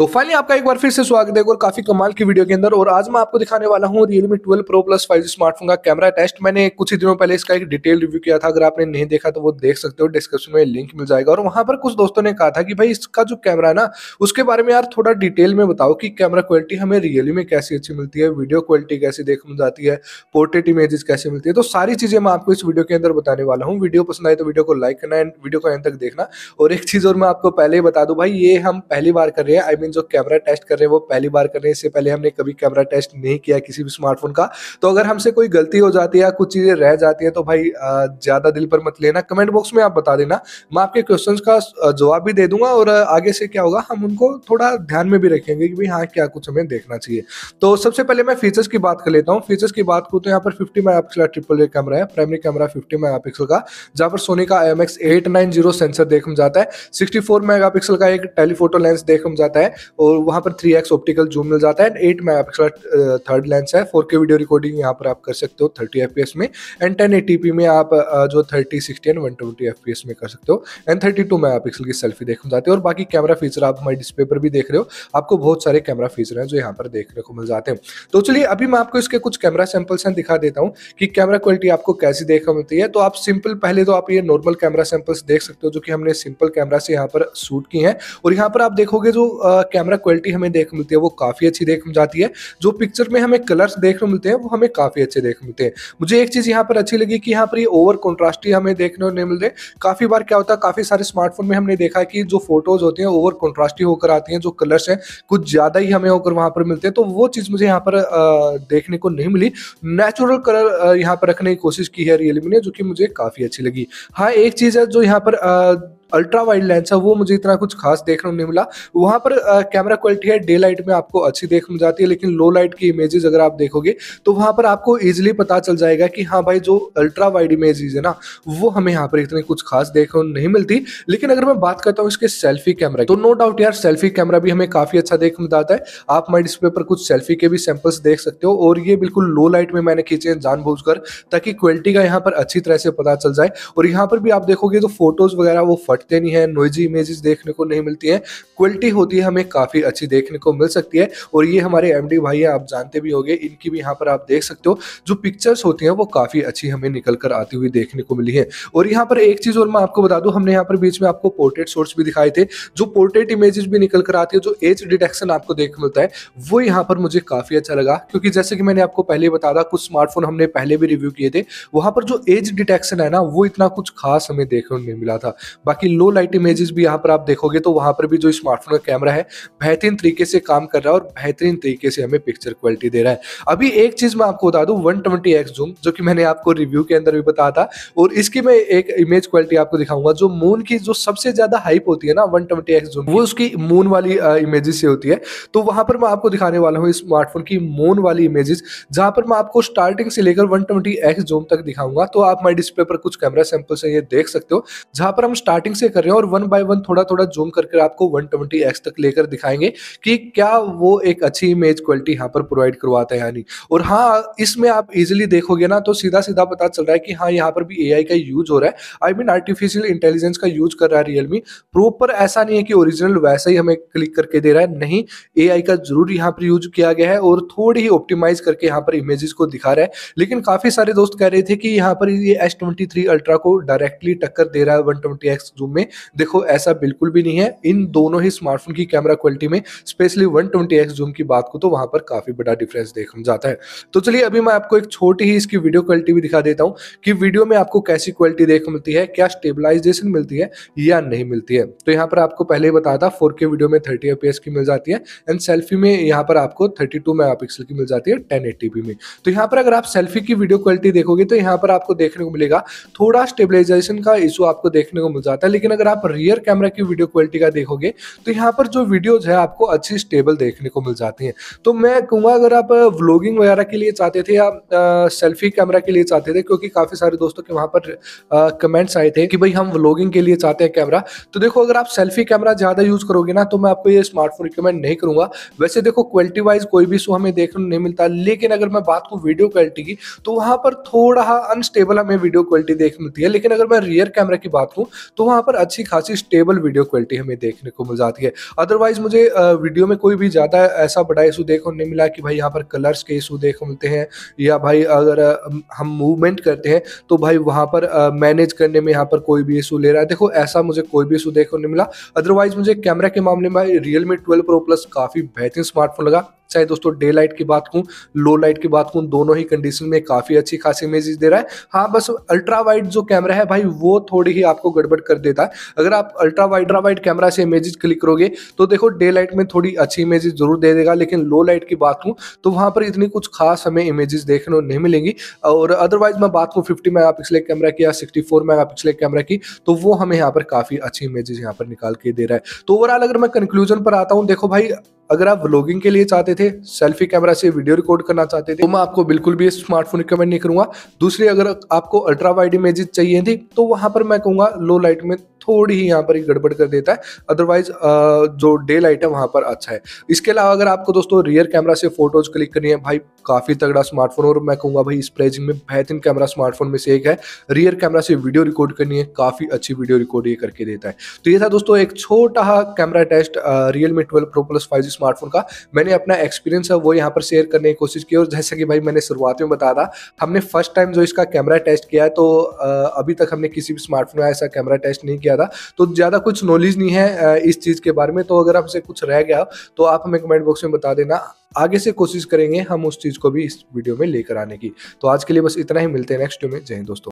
तो फाइनली आपका एक बार फिर से स्वागत है और काफी कमाल की वीडियो के अंदर और आज मैं आपको दिखाने वाला हूँ Realme twelve pro plus five smartphone का कैमरा टेस्ट मैंने कुछ ही दिनों पहले इसका एक डिटेल रिव्यू किया था अगर आपने नहीं देखा तो वो देख सकते हो डिस्क्रिप्शन में लिंक मिल जाएगा और वहां पर कुछ दोस्तों ने कहा था कि भाई इसका जो कैमरा है ना उसके बारे में यार थोड़ा डिटेल में बताओ कि कैमरा क्वालिटी हमें रियलमी में कैसी अच्छी मिलती है वीडियो क्वालिटी कैसी देखने जाती है पोर्ट्रेट इमेजेस कैसी मिलती है तो सारी चीजें मैं आपको इस वीडियो के अंदर बताने वाला हूँ वीडियो पसंद आए तो वीडियो को लाइक करना एंड वीडियो को एंड तक देखना और एक चीज और मैं आपको पहले ही बता दू भाई ये हम पहली बार कर रहे हैं आई मीन मीन जो कैमरा टेस्ट कर रहे हैं वो पहली बार कर रहे हैं इससे पहले हमने कभी कैमरा टेस्ट नहीं किया किसी भी स्मार्टफोन का तो अगर हमसे कोई गलती हो जाती है या कुछ चीज़ें रह जाती है तो भाई ज़्यादा दिल पर मत लेना कमेंट बॉक्स में आप बता देना मैं आपके क्वेश्चन का जवाब भी दे दूंगा और आगे से क्या होगा हम उनको थोड़ा ध्यान में भी रखेंगे कि भाई हाँ क्या कुछ हमें देखना चाहिए तो सबसे पहले मैं फीचर्स की बात कर लेता हूँ फीचर्स की बात करूँ तो यहाँ पर fifty megapixel triple A camera है primary camera fifty megapixel का जहाँ पर सोनी का M X eight nine zero sensor देखा जाता है सिक्सटी फोर मेगा पिक्सल का एक टेलीफोटो लेंस देखा जाता है और वहाँ पर थ्री एक्स ऑप्टिकल जूम मिल जाता है and eight megapixel third lens है फोर के वीडियो रिकॉर्डिंग यहाँ पर आप कर सकते हो थर्टी एफ में एंड टेन में आप uh, जो thirty sixty and one twenty F में कर सकते हो and thirty two megapixel की सेल्फी देखना चाहते हो और बाकी कैमरा फीचर आप हमारे डिस्प्ले पर भी देख रहे हो आपको बहुत सारे कैमरा फीचर हैं जो यहाँ पर देखने को मिल जाते हैं तो चलिए अभी मैं आपको इसके कुछ कैमरा सैंपल्स हैं दिखा देता हूँ कि कैमरा क्वालिटी आपको कैसी देखने मिलती है तो आप सिंपल पहले तो आप ये नॉर्मल कैमरा सैंपल्स देख सकते हो जो कि हमने सिंपल कैमरा से यहाँ पर शूट की है और यहाँ पर आप देखोगे जो uh, कैमरा क्वालिटी हमें देखने मिलती है वो काफ़ी अच्छी देखने जाती है जो पिक्चर में हमें कलर्स देखने मिलते हैं वो हमें काफ़ी अच्छे देखने मिलते हैं मुझे एक चीज़ यहाँ पर अच्छी लगी कि यहाँ पर ये ओवर कॉन्ट्रास्टी हमें देखने नहीं मिलते काफ़ी बार क्या होता है काफ़ी सारे स्मार्टफोन में हमने देखा कि जो फोटोज होती हैं ओवर कॉन्ट्रास्टी होकर आती हैं जो कलर्स हैं कुछ ज़्यादा ही हमें होकर वहाँ पर मिलते हैं तो वो चीज़ मुझे यहाँ पर देखने को नहीं मिली नेचुरल कलर यहाँ पर रखने की कोशिश की है रियलमी ने जो कि मुझे काफ़ी अच्छी लगी हाँ एक चीज़ है जो यहाँ पर अल्ट्रा वाइड लेंस है वो मुझे इतना कुछ खास देखने को नहीं मिला वहाँ पर कैमरा क्वालिटी है डे लाइट में आपको अच्छी देखने जाती है लेकिन लो लाइट की इमेजेस अगर आप देखोगे तो वहां पर आपको ईजिली पता चल जाएगा कि हाँ भाई जो अल्ट्रा वाइड इमेजेस है ना वो हमें यहाँ पर इतनी कुछ खास देखने नहीं मिलती लेकिन अगर मैं बात करता हूँ इसके सेल्फी कैमरा तो नो डाउट यार सेल्फी कैमरा भी हमें काफ़ी अच्छा देखने जाता है आप माई डिस्प्ले पर कुछ सेल्फी के भी सैंपल्स देख सकते हो और ये बिल्कुल लो लाइट में मैंने खींचे हैं जानबूझकर ताकि क्वालिटी का यहाँ पर अच्छी तरह से पता चल जाए और यहाँ पर भी आप देखोगे तो फोटोज वगैरह वो फट फटते नहीं है नोइजी इमेजेस देखने को नहीं मिलती है क्वालिटी होती है हमें काफ़ी अच्छी देखने को मिल सकती है और ये हमारे एम भाई हैं आप जानते भी होंगे इनकी भी यहाँ पर आप देख सकते हो जो पिक्चर्स होती हैं वो काफ़ी अच्छी हमें निकल कर आती हुई देखने को मिली है और यहाँ पर एक चीज़ और मैं आपको बता दू हमने यहाँ पर बीच में आपको पोर्ट्रेट शॉर्ट्स भी दिखाए थे जो पोर्ट्रेट इमेजेस भी निकल कर आती है जो एज डिटेक्शन आपको देख मिलता है वो यहाँ पर मुझे काफ़ी अच्छा लगा क्योंकि जैसे कि मैंने आपको पहले बता था कुछ स्मार्टफोन हमने पहले भी रिव्यू किए थे वहां पर जो एज डिटेक्शन है ना वो इतना कुछ खास हमें देखने नहीं मिला था बाकी लो लाइट इमेजेस भी यहाँ पर आप देखोगे तो वहां पर भी जो स्मार्टफोन का कैमरा है बेहतरीन तरीके से काम कर रहा है और बेहतरीन तरीके से हमें पिक्चर क्वालिटी दे रहा है अभी एक चीज़ मैं आपको बता दूँ वन जूम जो कि मैंने आपको रिव्यू के अंदर भी बताया था और इसकी मैं एक इमेज क्वालिटी आपको दिखाऊंगा जो मून की जो सबसे ज़्यादा हाइप होती है ना वन जूम वो उसकी मून वाली इमेजेस से होती है तो वहां पर मैं आपको दिखाने वाला हूँ स्मार्टफोन की मून वाली इमेजेस जहां पर मैं आपको स्टार्टिंग से लेकर वन जूम तक दिखाऊंगा तो आप माई डिस्प्ले पर कुछ कैमरा सैंपल से ये देख सकते हो जहां पर हम स्टार्टिंग से कर रहे हैं और वन बाय वन थोड़ा थोड़ा जूम करके आपको वन ट्वेंटी एक्स तक लेकर दिखाएंगे कि क्या वो एक अच्छी इमेज क्वालिटी यहाँ पर प्रोवाइड करवाता है यानी और हाँ इसमें आप इजिली देखोगे ना तो सीधा सीधा पता चल रहा है कि हाँ यहाँ पर भी ए का यूज हो रहा है आई मीन आर्टिफिशियल इंटेलिजेंस का यूज कर रहा है रियलमी प्रॉपर ऐसा नहीं है कि ओरिजिनल वैसा ही हमें क्लिक करके दे रहा है नहीं ए का जरूर यहाँ पर यूज किया गया है और थोड़ी ही ऑप्टिमाइज करके यहाँ पर इमेजेस को दिखा रहा है लेकिन काफी सारे दोस्त कह रहे थे कि यहाँ पर ये एस ट्वेंटी अल्ट्रा को डायरेक्टली टक्कर दे रहा है वन ट्वेंटी जूम जूम में देखो ऐसा बिल्कुल भी नहीं है इन दोनों ही स्मार्टफोन की कैमरा क्वालिटी में स्पेशली वन ट्वेंटी जूम की बात को तो वहां पर काफी बड़ा डिफरेंस देखा जाता है तो चलिए अभी मैं आपको एक छोटी ही इसकी वीडियो क्वालिटी भी दिखा देता हूँ कि वीडियो में आपको कैसी क्वालिटी देख मिलती है क्या स्टेबलाइजेशन मिलती है या नहीं मिलती है तो यहाँ पर आपको पहले ही बताया था फोर वीडियो में थर्टी एफ की मिल जाती है एंड सेल्फी में यहाँ पर आपको थर्टी टू की मिल जाती है टेन में तो यहाँ पर अगर आप सेल्फी की वीडियो क्वालिटी देखोगे तो यहाँ पर आपको देखने को मिलेगा थोड़ा स्टेबलाइजेशन का इशू आपको देखने को मिल जाता है लेकिन अगर आप रियर कैमरा की वीडियो क्वालिटी का देखोगे तो यहाँ पर जो वीडियोज है आपको अच्छी स्टेबल देखने को मिल जाती है तो मैं कहूँगा अगर आप व्लॉगिंग वगैरह के लिए चाहते थे या सेल्फी कैमरा के लिए चाहते थे क्योंकि काफी सारे दोस्तों के वहाँ पर कमेंट्स आए थे कि भाई हम व्लॉगिंग के लिए चाहते हैं कैमरा तो देखो अगर आप सेल्फी कैमरा ज्यादा यूज करोगे ना तो मैं आपको ये स्मार्टफोन रिकमेंड नहीं करूंगा वैसे देखो क्वालिटी वाइज कोई भी शो हमें देखने नहीं मिलता लेकिन अगर मैं बात करूँ वीडियो क्वालिटी की तो वहां पर थोड़ा अनस्टेबल हमें वीडियो क्वालिटी देखने मिलती है लेकिन अगर मैं रियर कैमरा की बात करूँ तो वहां यहाँ पर अच्छी खासी स्टेबल वीडियो क्वालिटी हमें देखने को मिल जाती है अदरवाइज मुझे वीडियो में कोई भी ज़्यादा ऐसा बड़ा इशू देखने नहीं मिला कि भाई यहाँ पर कलर्स के इशू देखने मिलते हैं या भाई अगर हम मूवमेंट करते हैं तो भाई वहाँ पर मैनेज करने में यहाँ पर कोई भी इशू ले रहा है देखो ऐसा मुझे कोई भी इशू देखने नहीं मिला अदरवाइज मुझे कैमरा के मामले में Realme twelve pro plus काफ़ी बेहतरीन स्मार्टफोन लगा चाहे दोस्तों डे लाइट की बात करूँ लो लाइट की बात करूँ दोनों ही कंडीशन में काफ़ी अच्छी खासी इमेजेस दे रहा है हाँ बस अल्ट्रा वाइड जो कैमरा है भाई वो थोड़ी ही आपको गड़बड़ कर देता है अगर आप अल्ट्रा वाइड्रा वाइड कैमरा से इमेजेस क्लिक करोगे तो देखो डे लाइट में थोड़ी अच्छी इमेजेस जरूर दे देगा लेकिन लो लाइट की बात हूँ तो वहाँ पर इतनी कुछ खास हमें इमेजेस देखने को नहीं मिलेंगी और अदरवाइज मैं बात करूँ फिफ्टी मेगा पिक्सल कैमरा की या sixty four megapixel camera की तो वो हमें यहाँ पर काफ़ी अच्छी इमेजेस यहाँ पर निकाल के दे रहा है तो ओवरऑल अगर मैं कंक्लूजन पर आता हूँ देखो भाई अगर आप व्लॉगिंग के लिए चाहते थे सेल्फी कैमरा से वीडियो रिकॉर्ड करना चाहते थे तो मैं आपको बिल्कुल भी स्मार्टफोन रिकमेंड नहीं करूंगा दूसरी अगर आपको अल्ट्रा वाइड इमेजेस चाहिए थी तो वहां पर मैं कहूंगा लो लाइट में थोड़ी ही यहाँ पर ही गड़बड़ कर देता है अदरवाइज जो डे लाइट है वहाँ पर अच्छा है इसके अलावा अगर आपको दोस्तों रियर कैमरा से फोटोज क्लिक करनी है भाई काफ़ी तगड़ा स्मार्टफोन और मैं कहूँगा भाई स्प्रेजिंग में बेहतरीन कैमरा स्मार्टफोन में से एक है रियर कैमरा से वीडियो रिकॉर्ड करनी है काफ़ी अच्छी वीडियो रिकॉर्ड ये करके देता है तो ये था दोस्तों एक छोटा camera test Realme twelve pro plus five smartphone का मैंने अपना एक्सपीरियंस है वो यहाँ पर शेयर करने की कोशिश की और जैसा कि भाई मैंने शुरुआत में बताया था हमने फर्स्ट टाइम जो इसका कैमरा टेस्ट किया है तो अभी तक हमने किसी भी स्मार्टफोन में ऐसा कैमरा टेस्ट नहीं किया किया था तो ज़्यादा कुछ नॉलेज नहीं है इस चीज़ के बारे में तो अगर आपसे कुछ रह गया तो आप हमें कमेंट बॉक्स में बता देना आगे से कोशिश करेंगे हम उस चीज़ को भी इस वीडियो में लेकर आने की तो आज के लिए बस इतना ही मिलते हैं नेक्स्ट वीडियो में जय हिंद दोस्तों